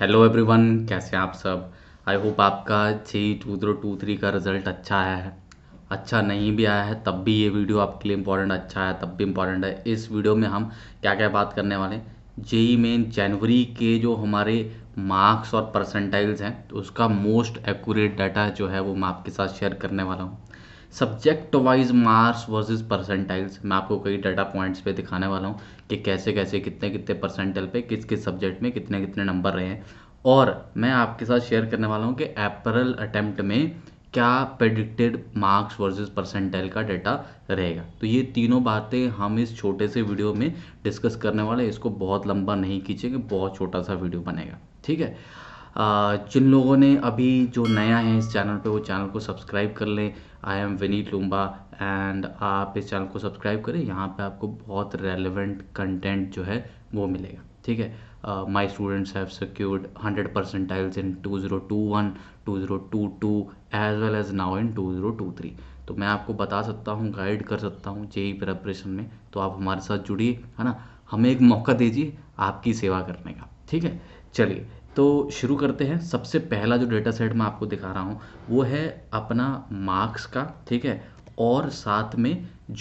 hello everyone कैसे आप सब आई होप आपका JEE two zero two three का रिज़ल्ट अच्छा आया है अच्छा नहीं भी आया है तब भी ये वीडियो आपके लिए इंपॉर्टेंट अच्छा है तब भी इंपॉर्टेंट है इस वीडियो में हम क्या क्या बात करने वाले हैं जेई में जनवरी के जो हमारे मार्क्स और परसेंटाइल्स हैं तो उसका मोस्ट एक्यूरेट डाटा जो है वो मैं आपके साथ शेयर करने वाला हूँ subject wise marks versus percentiles मैं आपको कई डाटा पॉइंट्स पे दिखाने वाला हूँ कि कैसे कैसे कितने कितने परसेंटल पे किस किस सब्जेक्ट में कितने कितने नंबर रहे हैं और मैं आपके साथ शेयर करने वाला हूँ कि अप्रैल अटैम्प्ट में क्या प्रेडिक्टेड मार्क्स वर्सेस परसेंटाइल का डाटा रहेगा तो ये तीनों बातें हम इस छोटे से वीडियो में डिस्कस करने वाले इसको बहुत लंबा नहीं खींचेंगे बहुत छोटा सा वीडियो बनेगा ठीक है जिन लोगों ने अभी जो नया है इस चैनल पे वो चैनल को सब्सक्राइब कर लें I am Vineet Lumba and आप इस चैनल को सब्सक्राइब करें यहाँ पे आपको बहुत रेलिवेंट कंटेंट जो है वो मिलेगा ठीक है my students have secured hundred percentiles in two zero two one two zero two two as well as now in two zero two three तो मैं आपको बता सकता हूँ गाइड कर सकता हूँ जेई प्रेपरेशन e e में तो आप हमारे साथ जुड़िए है ना हमें एक मौका दीजिए आपकी सेवा करने का ठीक है चलिए तो शुरू करते हैं सबसे पहला जो डेटा सेट मैं आपको दिखा रहा हूँ वो है अपना मार्क्स का ठीक है और साथ में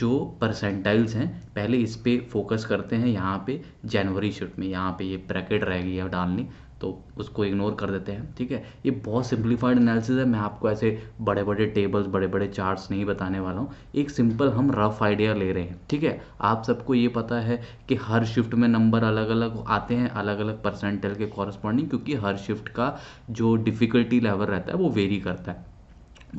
जो परसेंटाइल्स हैं पहले इस पर फोकस करते हैं यहाँ पे जनवरी शिफ्ट में यहाँ पे ये ब्रैकेट रह गई है डालनी तो उसको इग्नोर कर देते हैं ठीक है ये बहुत सिंप्लीफाइड एनालिसिस है मैं आपको ऐसे बड़े बड़े टेबल्स बड़े बड़े चार्ट्स नहीं बताने वाला हूँ एक सिंपल हम रफ आइडिया ले रहे हैं ठीक है आप सबको ये पता है कि हर शिफ्ट में नंबर अलग अलग आते हैं अलग अलग परसेंटेल के कॉरस्पॉन्डिंग क्योंकि हर शिफ्ट का जो डिफ़िकल्टी लेवल रहता है वो वेरी करता है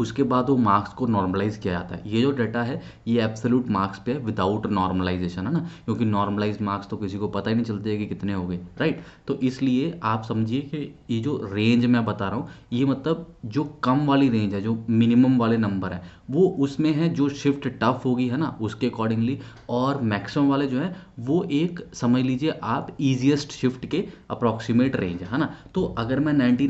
उसके बाद वो मार्क्स को नॉर्मलाइज किया जाता है ये जो डाटा है ये एब्सोल्यूट मार्क्स पे है विदाउट नॉर्मलाइजेशन है ना क्योंकि नॉर्मलाइज मार्क्स तो किसी को पता ही नहीं चलते कि कितने हो गए राइट तो इसलिए आप समझिए कि ये जो रेंज मैं बता रहा हूँ ये मतलब जो कम वाली रेंज है जो मिनिमम वाले नंबर है वो उसमें है जो शिफ्ट टफ होगी है ना उसके अकॉर्डिंगली और मैक्सिमम वाले जो है वो एक समझ लीजिए आप ईजिएस्ट शिफ्ट के अप्रॉक्सीमेट रेंज है ना तो अगर मैं नाइन्टी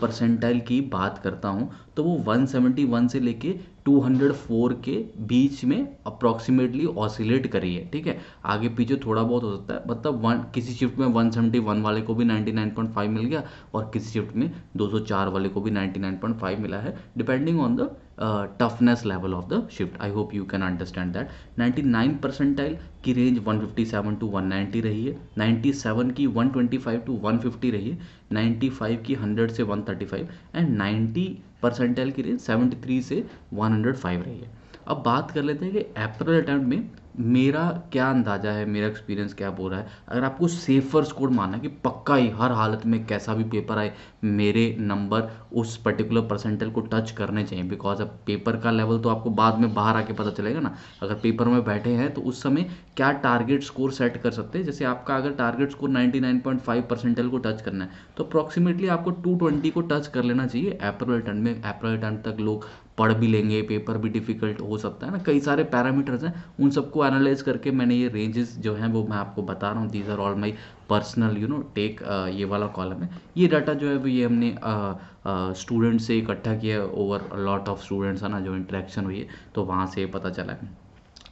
परसेंटाइल की बात करता हूँ तो वो 171 से लेके 204 के बीच में अप्रॉक्सीमेटली ऑसिलेट करी है ठीक है आगे पीछे थोड़ा बहुत हो सकता है मतलब वन किसी शिफ्ट में 171 वाले को भी 99.5 मिल गया और किसी शिफ्ट में 204 वाले को भी 99.5 मिला है depending on the uh, toughness level of the shift i hope you can understand that 99 percentile की range 157 to 190 रही है 97 की 125 to 150 रही है 95 की 100 से 135 and 90 percentile की range 73 से 105 रही है अब बात कर लेते हैं कि अप्रैल अटैम्प्ट में मेरा क्या अंदाज़ा है मेरा एक्सपीरियंस क्या बोल रहा है अगर आपको सेफ़र स्कोर मानना है कि पक्का ही हर हालत में कैसा भी पेपर आए मेरे नंबर उस पर्टिकुलर परसेंटेज को टच करने चाहिए बिकॉज अब पेपर का लेवल तो आपको बाद में बाहर आके पता चलेगा ना अगर पेपर में बैठे हैं तो उस समय क्या टारगेट स्कोर सेट कर सकते हैं जैसे आपका अगर टारगेट स्कोर नाइन्टी परसेंटेज को टच करना है तो अप्रॉक्सीमेटली आपको टू को टच कर लेना चाहिए अप्रैल टर्न में अप्रैल टर्न तक लोग पढ़ भी लेंगे पेपर भी डिफ़िकल्ट हो सकता है ना कई सारे पैरामीटर्स हैं उन सबको एनालाइज करके मैंने ये रेंजेस जो हैं वो मैं आपको बता रहा हूँ these are all my personal you know take ये वाला कॉलम है ये डाटा जो है वो ये हमने स्टूडेंट से इकट्ठा किया ओवर लॉट ऑफ स्टूडेंट्स है ना जो इंट्रैक्शन हुई है तो वहाँ से पता चला है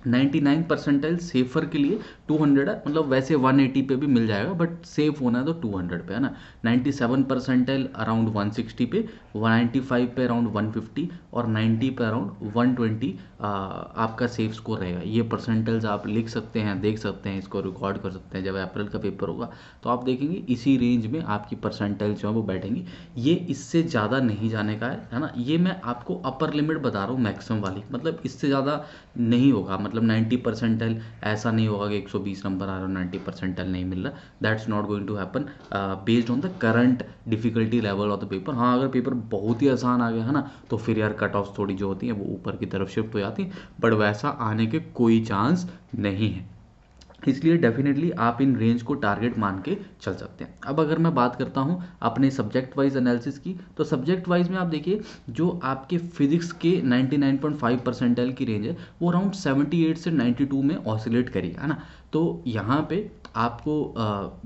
नाइन परसेंटाइल सेफर के लिए 200 है मतलब वैसे 180 पे भी मिल जाएगा बट सेफ होना है तो 200 पे है ना 97 परसेंटाइल अराउंड 160 पे 195 पे अराउंड 150 और 90 पे अराउंड 120 आपका सेफ स्कोर रहेगा ये परसेंटाइल्स आप लिख सकते हैं देख सकते हैं इसको रिकॉर्ड कर सकते हैं जब अप्रैल का पेपर होगा तो आप देखेंगे इसी रेंज में आपकी परसेंटाइल जो है वो बैठेंगी ये इससे ज़्यादा नहीं जाने का है है ना ये मैं आपको अपर लिमिट बता रहा हूँ मैक्सिमम वाली मतलब इससे ज़्यादा नहीं होगा मतलब मतलब 90 परसेंटल ऐसा नहीं होगा कि 120 नंबर आ रहा है 90 परसेंटल नहीं मिल रहा that's not going to happen based on the current difficulty level of the paper हाँ अगर पेपर बहुत ही आसान आ गया है ना तो फिर यार कट ऑफ थोड़ी जो होती है वो ऊपर की तरफ शिफ्ट हो जाती है बट वैसा आने के कोई चांस नहीं है इसलिए डेफिनेटली आप इन रेंज को टारगेट मान के चल सकते हैं अब अगर मैं बात करता हूँ अपने सब्जेक्ट वाइज एनालिसिस की तो सब्जेक्ट वाइज में आप देखिए जो आपके फिजिक्स के 99.5 परसेंटाइल की रेंज है वो अराउंड 78 से 92 में ऑसिलेट करी है ना तो यहाँ पे आपको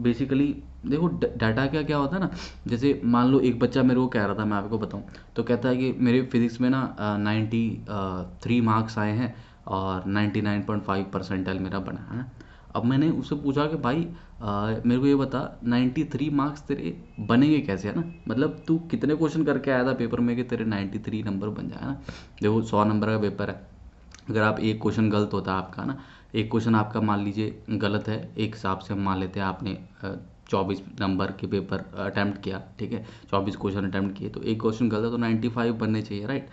बेसिकली देखो डाटा क्या क्या होता है ना जैसे मान लो एक बच्चा मेरे को कह रहा था मैं आपको बताऊँ तो कहता है कि मेरे फिजिक्स में ना नाइन्टी थ्री मार्क्स आए हैं और नाइन्टी परसेंटाइल मेरा बना है ना अब मैंने उससे पूछा कि भाई आ, मेरे को ये बता 93 मार्क्स तेरे बनेंगे कैसे है ना मतलब तू कितने क्वेश्चन करके आया था पेपर में कि तेरे 93 नंबर बन जाए ना देखो सौ नंबर का पेपर है अगर आप एक क्वेश्चन गलत होता है आपका ना एक क्वेश्चन आपका मान लीजिए गलत है एक हिसाब से हम मान लेते हैं आपने चौबीस नंबर के पेपर अटैम्प्ट किया ठीक है चौबीस क्वेश्चन अटैम्प्ट किए तो एक क्वेश्चन गलत है तो नाइन्टी बनने चाहिए राइट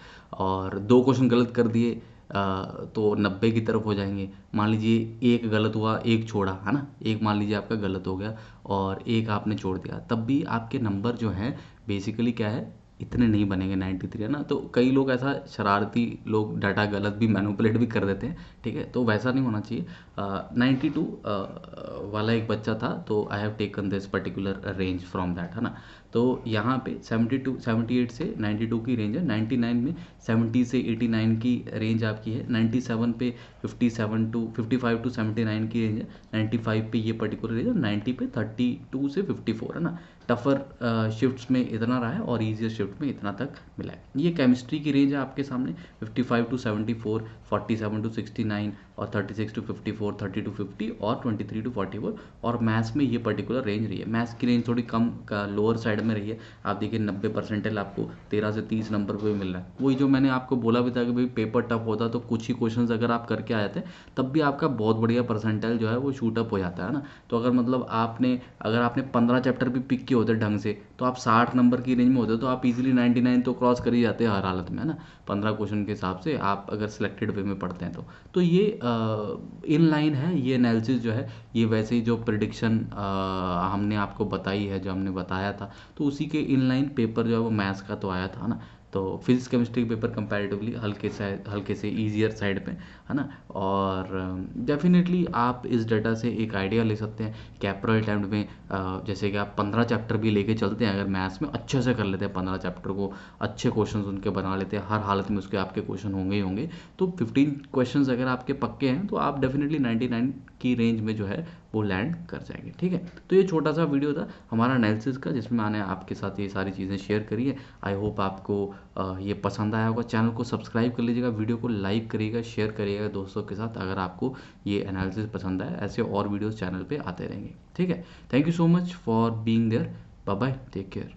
और दो क्वेश्चन गलत कर दिए तो नब्बे की तरफ हो जाएंगे मान लीजिए एक गलत हुआ एक छोड़ा है ना एक मान लीजिए आपका गलत हो गया और एक आपने छोड़ दिया तब भी आपके नंबर जो हैं बेसिकली क्या है इतने नहीं बनेंगे 93 है ना तो कई लोग ऐसा शरारती लोग डाटा गलत भी मैनुपलेट भी कर देते हैं ठीक है तो वैसा नहीं होना चाहिए नाइन्टी टू वाला एक बच्चा था तो I have taken this particular range from that है ना तो यहाँ पे 72 78 से 92 की रेंज है 99 में 70 से 89 की रेंज आपकी है 97 पे 57 टू 55 टू 79 की रेंज है 95 पे ये पर्टिकुलर रेंज है 90 पे 32 से 54 है ना टफर शिफ्ट्स uh, में इतना रहा है और ईजियर शिफ्ट में इतना तक मिला है ये केमिस्ट्री की रेंज है आपके सामने 55 टू 74, 47 टू 69 और 36 टू 54, 30 टू 50 और 23 टू 44 और मैथ्स में ये पर्टिकुलर रेंज रही है मैथ्स की रेंज थोड़ी कम लोअर uh, साइड में रहिए आप देखिए नब्बे परसेंटेज आपको तेरह से तीस नंबर पर मिल रहा है वही जो मैंने आपको बोला भी था कि भाई पेपर टफ होता तो कुछ ही क्वेश्चन अगर आप करके आए थे तब भी आपका बहुत बढ़िया परसेंटेज जो है वो शूटअप हो जाता है ना तो अगर मतलब आपने अगर आपने पंद्रह चैप्टर भी पिक किए होते ढंग से तो आप साठ नंबर की रेंज में होते तो आप इजिली नाइन्टी तो क्रॉस कर ही जाते हैं हर हालत में है ना पंद्रह क्वेश्चन के हिसाब से आप अगर सिलेक्टेड वे में पढ़ते हैं तो तो ये इन लाइन है ये एनालिसिस जो है ये वैसे ही जो प्रिडिक्शन हमने आपको बताई है जो हमने बताया था तो उसी के इनलाइन पेपर जो है वो मैथ्स का तो आया था ना तो फिजिक्स केमिस्ट्री के पेपर कंपैरेटिवली हल्के से हल्के से ईजियर साइड पे है ना और डेफिनेटली um, आप इस डाटा से एक आइडिया ले सकते हैं कि अटैम्प्ट में uh, जैसे कि आप पंद्रह चैप्टर भी लेके चलते हैं अगर मैथ्स में अच्छे से कर लेते हैं पंद्रह चैप्टर को अच्छे क्वेश्चन उनके बना लेते हैं हर हालत में उसके आपके क्वेश्चन होंगे ही होंगे तो फिफ्टीन क्वेश्चन अगर आपके पक्के हैं तो आप डेफिनेटली नाइन्टी की रेंज में जो है वो लैंड कर जाएंगे ठीक है तो ये छोटा सा वीडियो था हमारा एनालिसिस का जिसमें मैंने आपके साथ ये सारी चीज़ें शेयर करी है आई होप आपको ये पसंद आया होगा चैनल को सब्सक्राइब कर लीजिएगा वीडियो को लाइक करिएगा शेयर करिएगा दोस्तों के साथ अगर आपको ये एनालिसिस पसंद आया ऐसे और वीडियोज़ चैनल पर आते रहेंगे ठीक है thank you so much for being there bye bye take care